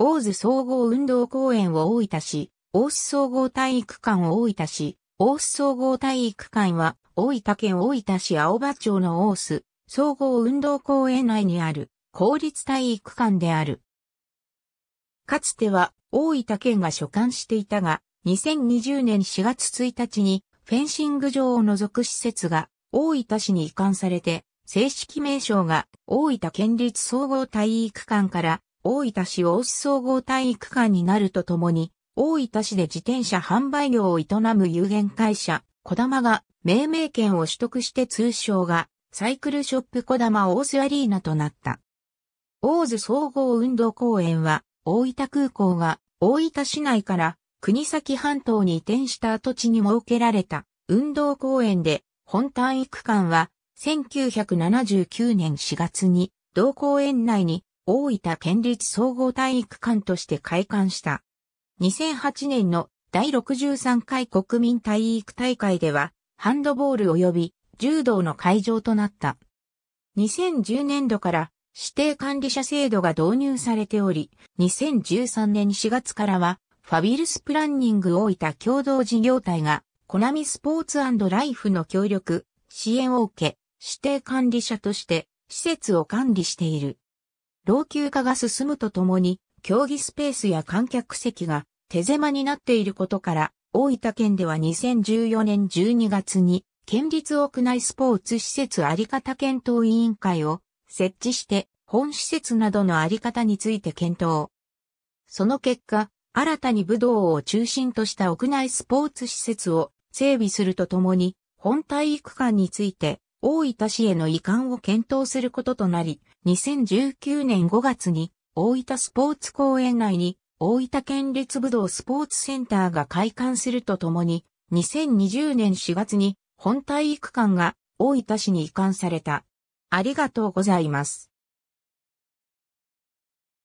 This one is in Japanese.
大津総合運動公園を大分市、大須総合体育館を大分市、大須総合体育館は、大分県大分市青葉町の大須総合運動公園内にある公立体育館である。かつては大分県が所管していたが、2020年4月1日にフェンシング場を除く施設が大分市に移管されて、正式名称が大分県立総合体育館から大分市大須総合体育館になるとともに、大分市で自転車販売業を営む有限会社、小玉が命名権を取得して通称がサイクルショップ小玉大須アリーナとなった。大津総合運動公園は大分空港が大分市内から国崎半島に移転した土地に設けられた運動公園で本体育館は1979年4月に同公園内に大分県立総合体育館として開館した。2008年の第63回国民体育大会では、ハンドボール及び柔道の会場となった。2010年度から指定管理者制度が導入されており、2013年4月からは、ファビルスプランニング大分共同事業体が、コナミスポーツライフの協力、支援を受け、指定管理者として施設を管理している。老朽化が進むとともに、競技スペースや観客席が手狭になっていることから、大分県では2014年12月に、県立屋内スポーツ施設あり方検討委員会を設置して、本施設などのあり方について検討。その結果、新たに武道を中心とした屋内スポーツ施設を整備するとともに、本体育館について、大分市への移管を検討することとなり、2019年5月に大分スポーツ公園内に大分県立武道スポーツセンターが開館するとともに2020年4月に本体育館が大分市に移管された。ありがとうございます。